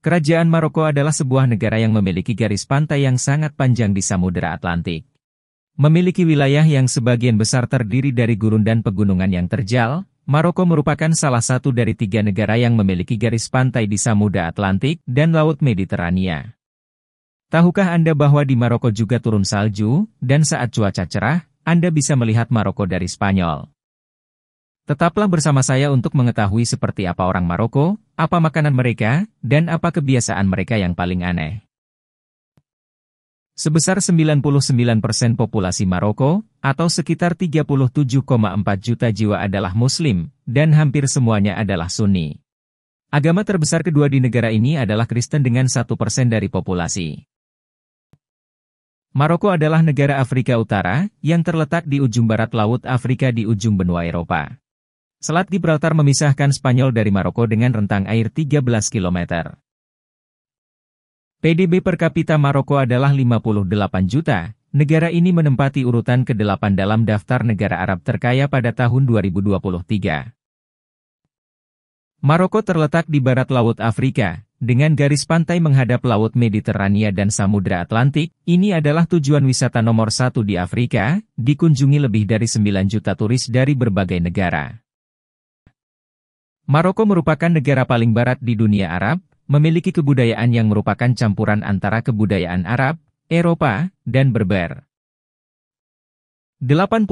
Kerajaan Maroko adalah sebuah negara yang memiliki garis pantai yang sangat panjang di Samudera Atlantik. Memiliki wilayah yang sebagian besar terdiri dari gurun dan pegunungan yang terjal, Maroko merupakan salah satu dari tiga negara yang memiliki garis pantai di Samudera Atlantik dan Laut Mediterania. Tahukah Anda bahwa di Maroko juga turun salju, dan saat cuaca cerah, Anda bisa melihat Maroko dari Spanyol. Tetaplah bersama saya untuk mengetahui seperti apa orang Maroko, apa makanan mereka, dan apa kebiasaan mereka yang paling aneh. Sebesar 99% populasi Maroko, atau sekitar 37,4 juta jiwa adalah Muslim, dan hampir semuanya adalah Sunni. Agama terbesar kedua di negara ini adalah Kristen dengan 1% dari populasi. Maroko adalah negara Afrika Utara, yang terletak di ujung barat Laut Afrika di ujung benua Eropa. Selat Gibraltar memisahkan Spanyol dari Maroko dengan rentang air 13 km. PDB per kapita Maroko adalah 58 juta. Negara ini menempati urutan ke-8 dalam daftar negara Arab terkaya pada tahun 2023. Maroko terletak di barat Laut Afrika, dengan garis pantai menghadap Laut Mediterania dan Samudra Atlantik, ini adalah tujuan wisata nomor satu di Afrika, dikunjungi lebih dari 9 juta turis dari berbagai negara. Maroko merupakan negara paling barat di dunia Arab, memiliki kebudayaan yang merupakan campuran antara kebudayaan Arab, Eropa, dan Berber. 80%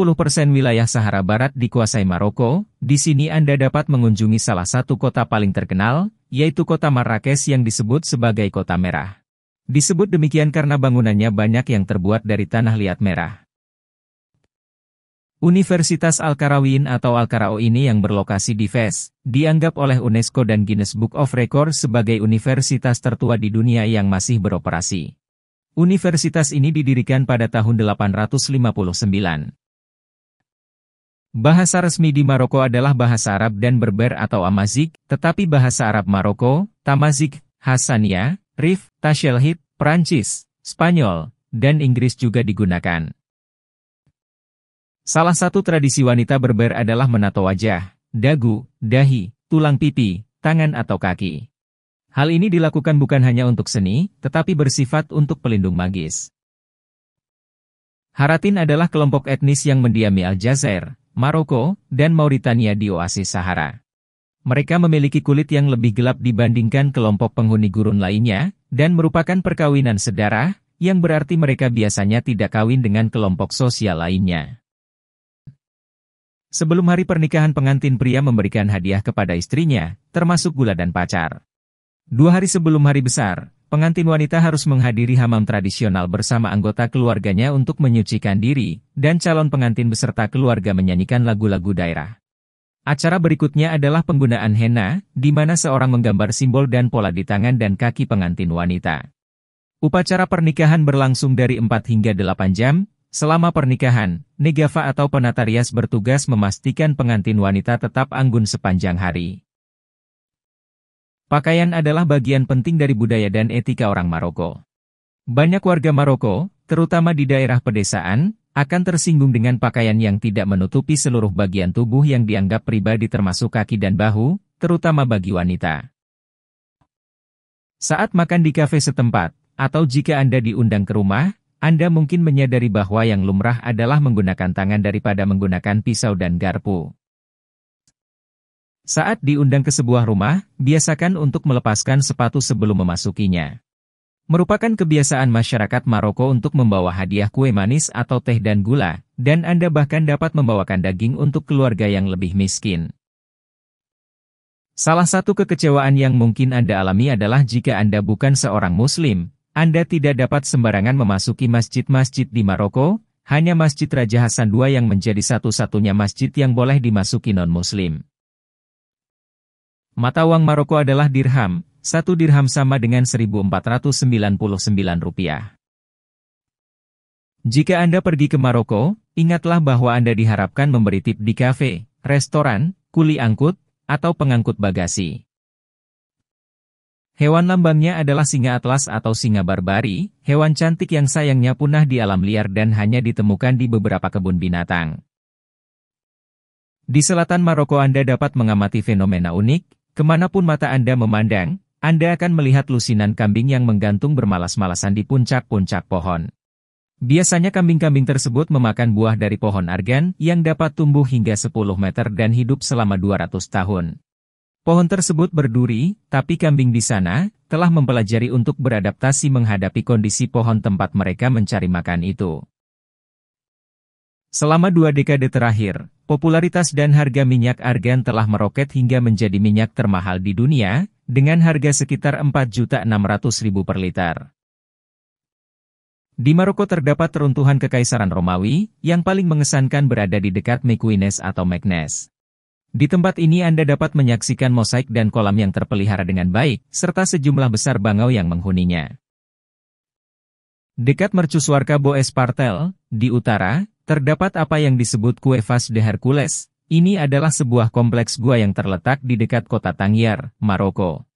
wilayah Sahara Barat dikuasai Maroko, di sini Anda dapat mengunjungi salah satu kota paling terkenal, yaitu kota Marrakesh yang disebut sebagai kota merah. Disebut demikian karena bangunannya banyak yang terbuat dari tanah liat merah. Universitas Al-Karawin atau Al-Karao ini yang berlokasi di Fes, dianggap oleh UNESCO dan Guinness Book of Records sebagai universitas tertua di dunia yang masih beroperasi. Universitas ini didirikan pada tahun 859. Bahasa resmi di Maroko adalah bahasa Arab dan Berber atau Amazigh, tetapi bahasa Arab Maroko, Tamazigh, Hassania, Rif, Tashelhit, Perancis, Spanyol, dan Inggris juga digunakan. Salah satu tradisi wanita berber adalah menato wajah, dagu, dahi, tulang pipi, tangan atau kaki. Hal ini dilakukan bukan hanya untuk seni, tetapi bersifat untuk pelindung magis. Haratin adalah kelompok etnis yang mendiami Aljazair, Maroko, dan Mauritania di oasis Sahara. Mereka memiliki kulit yang lebih gelap dibandingkan kelompok penghuni gurun lainnya, dan merupakan perkawinan sedarah, yang berarti mereka biasanya tidak kawin dengan kelompok sosial lainnya. Sebelum hari pernikahan pengantin pria memberikan hadiah kepada istrinya, termasuk gula dan pacar. Dua hari sebelum hari besar, pengantin wanita harus menghadiri hamam tradisional bersama anggota keluarganya untuk menyucikan diri, dan calon pengantin beserta keluarga menyanyikan lagu-lagu daerah. Acara berikutnya adalah penggunaan henna, di mana seorang menggambar simbol dan pola di tangan dan kaki pengantin wanita. Upacara pernikahan berlangsung dari 4 hingga 8 jam, Selama pernikahan, Negava atau penata rias bertugas memastikan pengantin wanita tetap anggun sepanjang hari. Pakaian adalah bagian penting dari budaya dan etika orang Maroko. Banyak warga Maroko, terutama di daerah pedesaan, akan tersinggung dengan pakaian yang tidak menutupi seluruh bagian tubuh yang dianggap pribadi termasuk kaki dan bahu, terutama bagi wanita. Saat makan di kafe setempat, atau jika Anda diundang ke rumah, anda mungkin menyadari bahwa yang lumrah adalah menggunakan tangan daripada menggunakan pisau dan garpu. Saat diundang ke sebuah rumah, biasakan untuk melepaskan sepatu sebelum memasukinya. Merupakan kebiasaan masyarakat Maroko untuk membawa hadiah kue manis atau teh dan gula, dan Anda bahkan dapat membawakan daging untuk keluarga yang lebih miskin. Salah satu kekecewaan yang mungkin Anda alami adalah jika Anda bukan seorang Muslim, anda tidak dapat sembarangan memasuki masjid-masjid di Maroko, hanya Masjid Raja Hasan II yang menjadi satu-satunya masjid yang boleh dimasuki non-muslim. Mata uang Maroko adalah dirham, satu dirham sama dengan 1.499 rupiah. Jika Anda pergi ke Maroko, ingatlah bahwa Anda diharapkan memberi tip di kafe, restoran, kuli angkut, atau pengangkut bagasi. Hewan lambangnya adalah singa atlas atau singa barbari, hewan cantik yang sayangnya punah di alam liar dan hanya ditemukan di beberapa kebun binatang. Di selatan Maroko Anda dapat mengamati fenomena unik, kemanapun mata Anda memandang, Anda akan melihat lusinan kambing yang menggantung bermalas-malasan di puncak-puncak pohon. Biasanya kambing-kambing tersebut memakan buah dari pohon argan yang dapat tumbuh hingga 10 meter dan hidup selama 200 tahun. Pohon tersebut berduri, tapi kambing di sana telah mempelajari untuk beradaptasi menghadapi kondisi pohon tempat mereka mencari makan itu. Selama dua dekade terakhir, popularitas dan harga minyak argan telah meroket hingga menjadi minyak termahal di dunia, dengan harga sekitar 4.600.000 per liter. Di Maroko terdapat teruntuhan Kekaisaran Romawi, yang paling mengesankan berada di dekat Mekuines atau Meknes. Di tempat ini Anda dapat menyaksikan mosaik dan kolam yang terpelihara dengan baik, serta sejumlah besar bangau yang menghuninya. Dekat mercusuar Kabo Espartel, di utara, terdapat apa yang disebut Cuevas de Hercules. Ini adalah sebuah kompleks gua yang terletak di dekat kota Tangier, Maroko.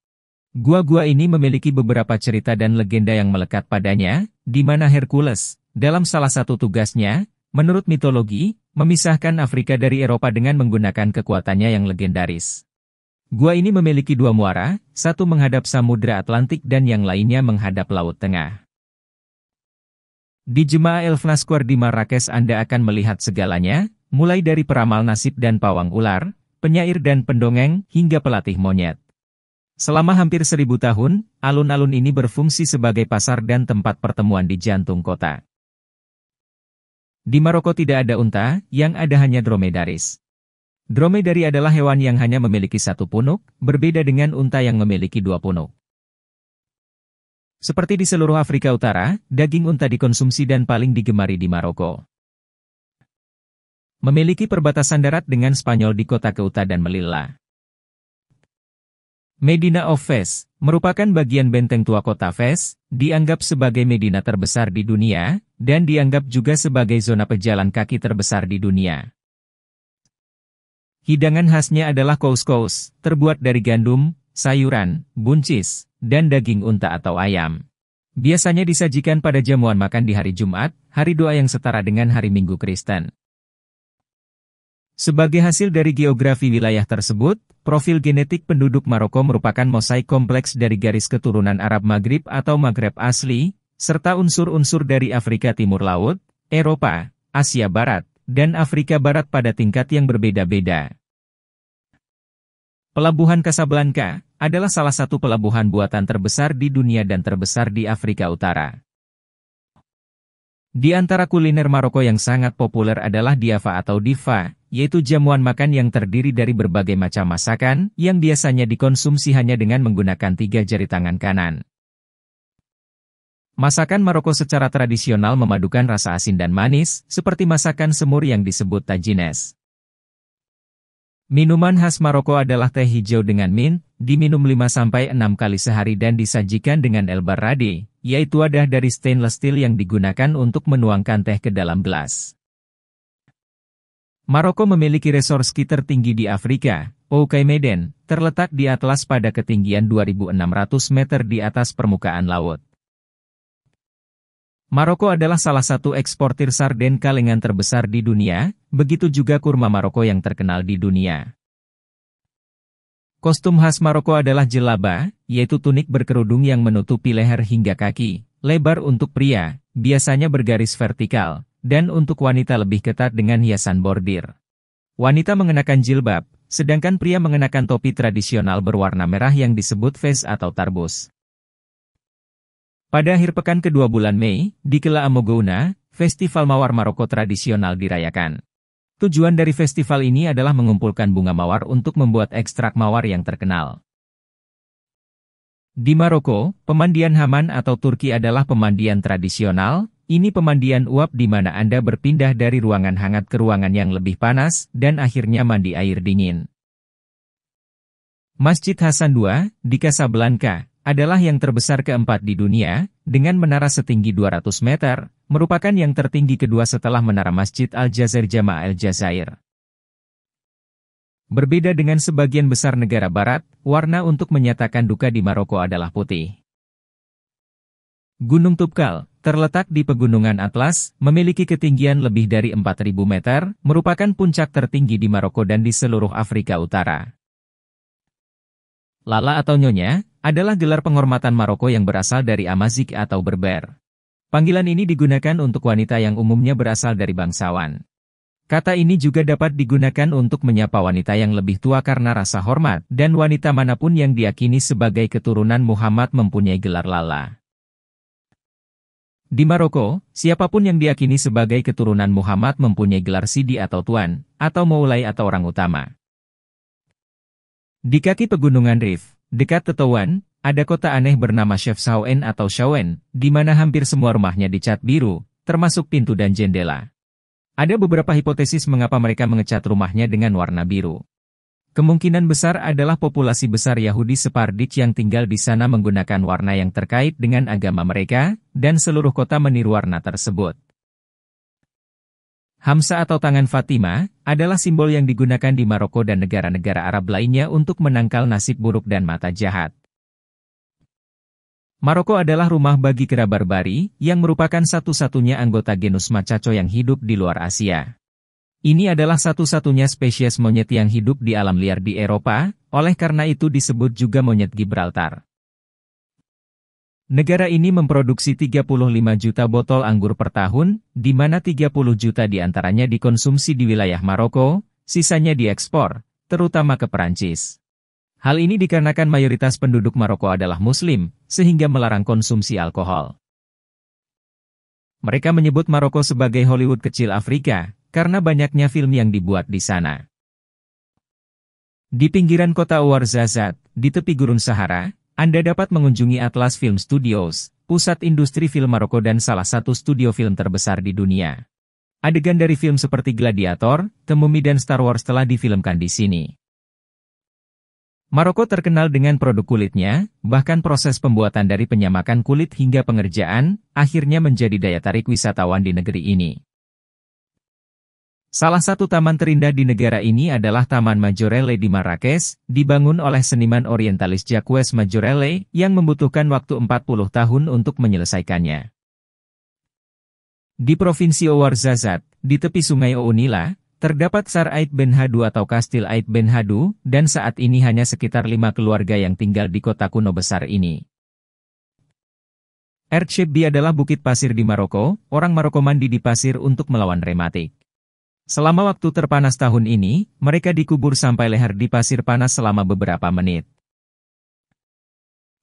Gua-gua ini memiliki beberapa cerita dan legenda yang melekat padanya, di mana Hercules, dalam salah satu tugasnya, menurut mitologi, memisahkan Afrika dari Eropa dengan menggunakan kekuatannya yang legendaris. Gua ini memiliki dua muara, satu menghadap Samudra Atlantik dan yang lainnya menghadap Laut Tengah. Di Jemaah Elfnasquare di Marrakesh Anda akan melihat segalanya, mulai dari peramal nasib dan pawang ular, penyair dan pendongeng, hingga pelatih monyet. Selama hampir seribu tahun, alun-alun ini berfungsi sebagai pasar dan tempat pertemuan di jantung kota. Di Maroko tidak ada unta, yang ada hanya dromedaris. Dromedari adalah hewan yang hanya memiliki satu punuk, berbeda dengan unta yang memiliki dua punuk. Seperti di seluruh Afrika Utara, daging unta dikonsumsi dan paling digemari di Maroko. Memiliki perbatasan darat dengan Spanyol di kota Keuta dan Melilla. Medina of Fes, merupakan bagian benteng tua kota Fes, dianggap sebagai Medina terbesar di dunia, dan dianggap juga sebagai zona pejalan kaki terbesar di dunia. Hidangan khasnya adalah couscous, terbuat dari gandum, sayuran, buncis, dan daging unta atau ayam. Biasanya disajikan pada jamuan makan di hari Jumat, hari doa yang setara dengan hari Minggu Kristen. Sebagai hasil dari geografi wilayah tersebut, profil genetik penduduk Maroko merupakan mosaik kompleks dari garis keturunan Arab Maghrib atau Maghreb asli, serta unsur-unsur dari Afrika Timur Laut, Eropa, Asia Barat, dan Afrika Barat pada tingkat yang berbeda-beda. Pelabuhan Casablanca adalah salah satu pelabuhan buatan terbesar di dunia dan terbesar di Afrika Utara. Di antara kuliner Maroko yang sangat populer adalah diafa atau diva yaitu jamuan makan yang terdiri dari berbagai macam masakan yang biasanya dikonsumsi hanya dengan menggunakan tiga jari tangan kanan. Masakan Maroko secara tradisional memadukan rasa asin dan manis, seperti masakan semur yang disebut tajines. Minuman khas Maroko adalah teh hijau dengan mint, diminum 5-6 kali sehari dan disajikan dengan el radi, yaitu wadah dari stainless steel yang digunakan untuk menuangkan teh ke dalam gelas. Maroko memiliki resor ski tertinggi di Afrika, Oukaimeden, terletak di atlas pada ketinggian 2.600 meter di atas permukaan laut. Maroko adalah salah satu eksportir sarden kalengan terbesar di dunia, begitu juga kurma Maroko yang terkenal di dunia. Kostum khas Maroko adalah jelaba, yaitu tunik berkerudung yang menutupi leher hingga kaki, lebar untuk pria, biasanya bergaris vertikal, dan untuk wanita lebih ketat dengan hiasan bordir. Wanita mengenakan jilbab, sedangkan pria mengenakan topi tradisional berwarna merah yang disebut fez atau tarbus. Pada akhir pekan kedua bulan Mei, di Kela Amogouna, festival mawar Maroko tradisional dirayakan. Tujuan dari festival ini adalah mengumpulkan bunga mawar untuk membuat ekstrak mawar yang terkenal. Di Maroko, pemandian Haman atau Turki adalah pemandian tradisional, ini pemandian uap di mana Anda berpindah dari ruangan hangat ke ruangan yang lebih panas dan akhirnya mandi air dingin. Masjid Hasan II di Casablanca adalah yang terbesar keempat di dunia, dengan menara setinggi 200 meter, merupakan yang tertinggi kedua setelah menara Masjid Al-Jazair Jama' Al-Jazair. Berbeda dengan sebagian besar negara barat, warna untuk menyatakan duka di Maroko adalah putih. Gunung Tubkal, terletak di Pegunungan Atlas, memiliki ketinggian lebih dari 4.000 meter, merupakan puncak tertinggi di Maroko dan di seluruh Afrika Utara. Lala atau Nyonya, adalah gelar penghormatan Maroko yang berasal dari Amazigh atau Berber. Panggilan ini digunakan untuk wanita yang umumnya berasal dari bangsawan. Kata ini juga dapat digunakan untuk menyapa wanita yang lebih tua karena rasa hormat, dan wanita manapun yang diakini sebagai keturunan Muhammad mempunyai gelar lala. Di Maroko, siapapun yang diakini sebagai keturunan Muhammad mempunyai gelar Sidi atau Tuan, atau Maulai atau orang utama. Di kaki pegunungan Rif, dekat Tetawan, ada kota aneh bernama Chef Sauen atau Shawen, di mana hampir semua rumahnya dicat biru, termasuk pintu dan jendela. Ada beberapa hipotesis mengapa mereka mengecat rumahnya dengan warna biru. Kemungkinan besar adalah populasi besar Yahudi Sephardic yang tinggal di sana menggunakan warna yang terkait dengan agama mereka, dan seluruh kota meniru warna tersebut. Hamsa atau tangan Fatima adalah simbol yang digunakan di Maroko dan negara-negara Arab lainnya untuk menangkal nasib buruk dan mata jahat. Maroko adalah rumah bagi kera barbari, yang merupakan satu-satunya anggota genus macaco yang hidup di luar Asia. Ini adalah satu-satunya spesies monyet yang hidup di alam liar di Eropa, oleh karena itu disebut juga monyet Gibraltar. Negara ini memproduksi 35 juta botol anggur per tahun, di mana 30 juta diantaranya dikonsumsi di wilayah Maroko, sisanya diekspor, terutama ke Perancis. Hal ini dikarenakan mayoritas penduduk Maroko adalah Muslim, sehingga melarang konsumsi alkohol. Mereka menyebut Maroko sebagai Hollywood kecil Afrika, karena banyaknya film yang dibuat di sana. Di pinggiran kota Warzazat, di tepi gurun Sahara, Anda dapat mengunjungi Atlas Film Studios, pusat industri film Maroko dan salah satu studio film terbesar di dunia. Adegan dari film seperti Gladiator, Temumi dan Star Wars telah difilmkan di sini. Maroko terkenal dengan produk kulitnya, bahkan proses pembuatan dari penyamakan kulit hingga pengerjaan, akhirnya menjadi daya tarik wisatawan di negeri ini. Salah satu taman terindah di negara ini adalah Taman Majorelle di Marrakesh, dibangun oleh seniman orientalis Jacques Majorelle, yang membutuhkan waktu 40 tahun untuk menyelesaikannya. Di Provinsi Ouarzazate, di tepi sungai Ounila, terdapat Sar Ait Ben Hadu atau Kastil Ait Ben Hadu, dan saat ini hanya sekitar lima keluarga yang tinggal di kota kuno besar ini. Erchebbi adalah bukit pasir di Maroko, orang Maroko mandi di pasir untuk melawan rematik. Selama waktu terpanas tahun ini, mereka dikubur sampai leher di pasir panas selama beberapa menit.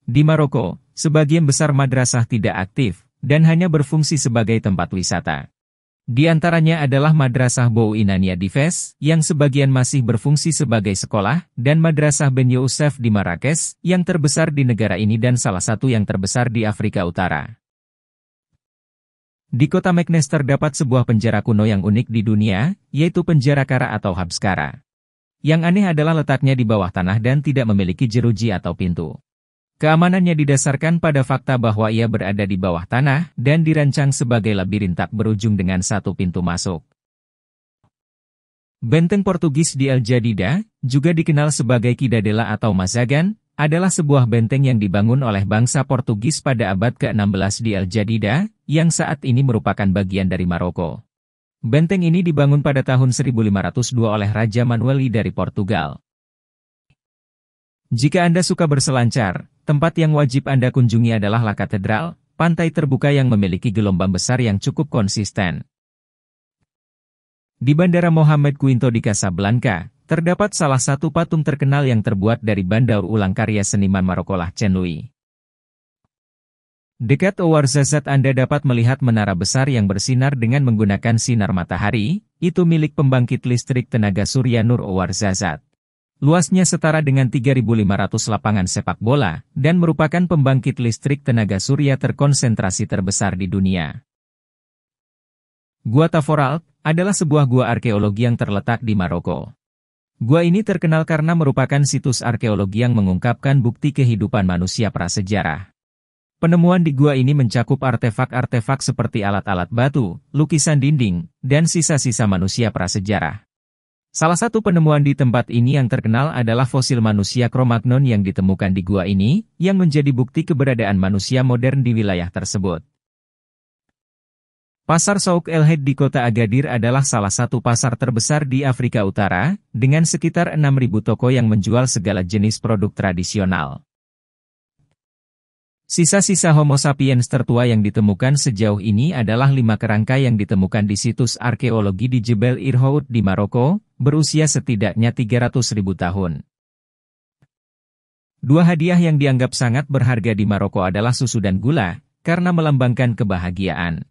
Di Maroko, sebagian besar madrasah tidak aktif, dan hanya berfungsi sebagai tempat wisata. Di antaranya adalah Madrasah Inania di Fes, yang sebagian masih berfungsi sebagai sekolah, dan Madrasah Ben Youssef di Marrakesh, yang terbesar di negara ini dan salah satu yang terbesar di Afrika Utara. Di kota Meknes terdapat sebuah penjara kuno yang unik di dunia, yaitu penjara kara atau habskara. Yang aneh adalah letaknya di bawah tanah dan tidak memiliki jeruji atau pintu. Keamanannya didasarkan pada fakta bahwa ia berada di bawah tanah dan dirancang sebagai labirin tak berujung dengan satu pintu masuk. Benteng Portugis di El Jadida, juga dikenal sebagai Kidadela atau Mazagan, adalah sebuah benteng yang dibangun oleh bangsa Portugis pada abad ke-16 di El Jadida, yang saat ini merupakan bagian dari Maroko. Benteng ini dibangun pada tahun 1502 oleh Raja Manueli dari Portugal. Jika Anda suka berselancar, tempat yang wajib Anda kunjungi adalah La Katedral, pantai terbuka yang memiliki gelombang besar yang cukup konsisten. Di Bandara Muhammad Quinto di Casablanca, Terdapat salah satu patung terkenal yang terbuat dari bandar ulang karya seniman Marokolah Chen Lui. Dekat Zazat Anda dapat melihat menara besar yang bersinar dengan menggunakan sinar matahari, itu milik pembangkit listrik tenaga surya Nur Zazat. Luasnya setara dengan 3.500 lapangan sepak bola, dan merupakan pembangkit listrik tenaga surya terkonsentrasi terbesar di dunia. Gua Taforal adalah sebuah gua arkeologi yang terletak di Maroko. Gua ini terkenal karena merupakan situs arkeologi yang mengungkapkan bukti kehidupan manusia prasejarah. Penemuan di gua ini mencakup artefak-artefak seperti alat-alat batu, lukisan dinding, dan sisa-sisa manusia prasejarah. Salah satu penemuan di tempat ini yang terkenal adalah fosil manusia kromagnon yang ditemukan di gua ini, yang menjadi bukti keberadaan manusia modern di wilayah tersebut. Pasar Souk El Hed di kota Agadir adalah salah satu pasar terbesar di Afrika Utara, dengan sekitar 6.000 toko yang menjual segala jenis produk tradisional. Sisa-sisa Homo sapiens tertua yang ditemukan sejauh ini adalah lima kerangka yang ditemukan di situs arkeologi di Jebel Irhoud di Maroko, berusia setidaknya 300.000 tahun. Dua hadiah yang dianggap sangat berharga di Maroko adalah susu dan gula, karena melambangkan kebahagiaan.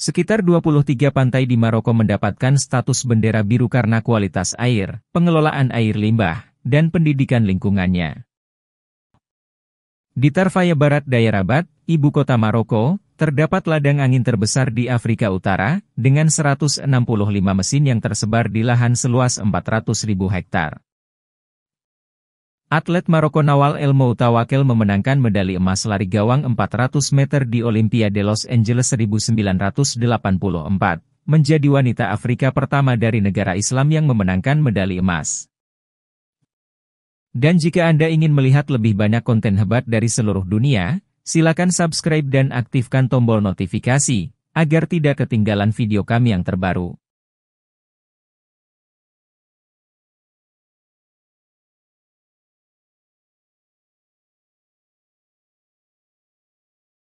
Sekitar 23 pantai di Maroko mendapatkan status bendera biru karena kualitas air, pengelolaan air limbah, dan pendidikan lingkungannya. Di Tarfaya Barat Daya Rabat, ibu kota Maroko, terdapat ladang angin terbesar di Afrika Utara, dengan 165 mesin yang tersebar di lahan seluas ribu hektare. Atlet Maroko Nawal El Moutawakil memenangkan medali emas lari gawang 400 meter di Olimpiade Los Angeles 1984, menjadi wanita Afrika pertama dari negara Islam yang memenangkan medali emas. Dan jika Anda ingin melihat lebih banyak konten hebat dari seluruh dunia, silakan subscribe dan aktifkan tombol notifikasi, agar tidak ketinggalan video kami yang terbaru.